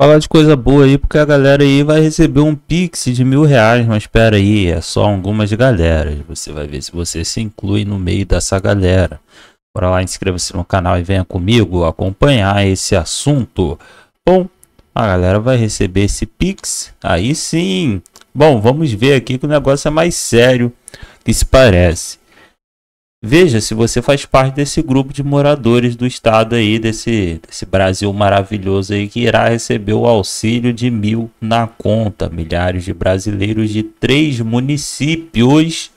Falar de coisa boa aí, porque a galera aí vai receber um pix de mil reais, mas espera aí, é só algumas galeras. Você vai ver se você se inclui no meio dessa galera. Bora lá, inscreva-se no canal e venha comigo acompanhar esse assunto. Bom, a galera vai receber esse pix, aí sim. Bom, vamos ver aqui que o negócio é mais sério que se parece. Veja se você faz parte desse grupo de moradores do estado aí, desse, desse Brasil maravilhoso aí, que irá receber o auxílio de mil na conta. Milhares de brasileiros de três municípios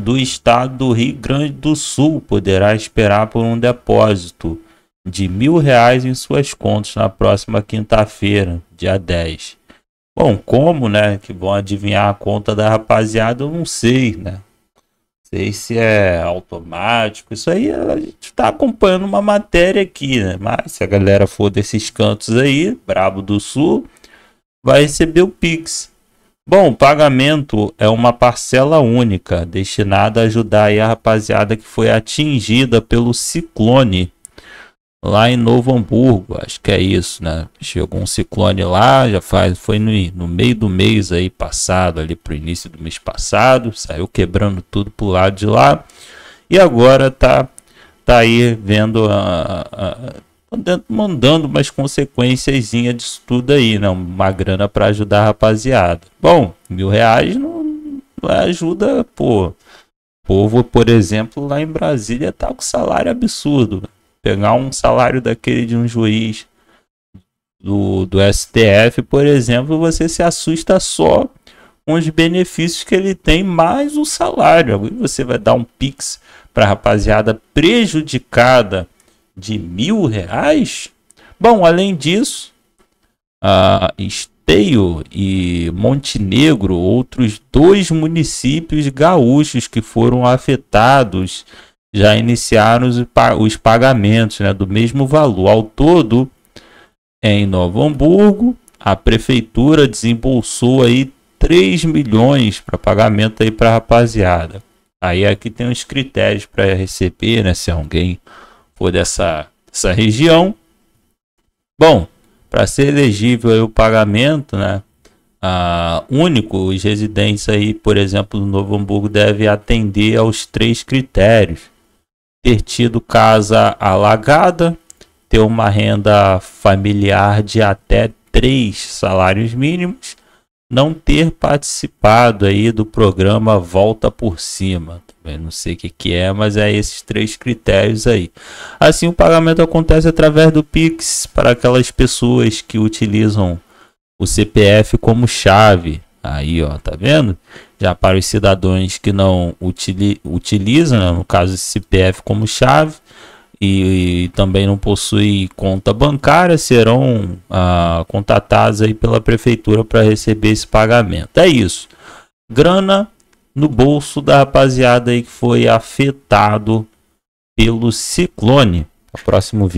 do estado do Rio Grande do Sul poderá esperar por um depósito de mil reais em suas contas na próxima quinta-feira, dia 10. Bom, como, né, que bom adivinhar a conta da rapaziada, eu não sei, né? sei se é automático. Isso aí a gente está acompanhando uma matéria aqui, né? Mas se a galera for desses cantos aí, Brabo do Sul, vai receber o Pix. Bom, o pagamento é uma parcela única, destinada a ajudar a rapaziada que foi atingida pelo ciclone lá em Novo Hamburgo, acho que é isso, né? Chegou um ciclone lá, já faz, foi no, no meio do mês aí passado, ali pro início do mês passado, saiu quebrando tudo pro lado de lá. E agora tá tá aí vendo a, a, mandando umas consequências disso tudo aí, né? Uma grana para ajudar a rapaziada. Bom, mil reais não, não ajuda, pô. O povo, por exemplo, lá em Brasília tá com salário absurdo. Pegar um salário daquele de um juiz do, do STF, por exemplo, você se assusta só com os benefícios que ele tem, mais o salário. você vai dar um pix para rapaziada prejudicada de mil reais? Bom, além disso, a Esteio e Montenegro, outros dois municípios gaúchos que foram afetados já iniciaram os, os pagamentos né, do mesmo valor. Ao todo, em Novo Hamburgo, a prefeitura desembolsou aí 3 milhões para pagamento aí para rapaziada. Aí aqui tem os critérios para receber, né, se alguém for dessa, dessa região. Bom, para ser elegível o pagamento, né, ah, único, os residentes aí, por exemplo, do Novo Hamburgo devem atender aos três critérios ter tido casa alagada, ter uma renda familiar de até três salários mínimos, não ter participado aí do programa Volta por Cima. também não sei o que, que é, mas é esses três critérios aí. Assim, o pagamento acontece através do Pix para aquelas pessoas que utilizam o CPF como chave Aí, ó, tá vendo? Já para os cidadãos que não utili utilizam, né, no caso, esse CPF como chave e, e, também não possui conta bancária, serão ah, contatados aí pela prefeitura para receber esse pagamento. É isso. Grana no bolso da rapaziada aí que foi afetado pelo ciclone. O próximo vídeo.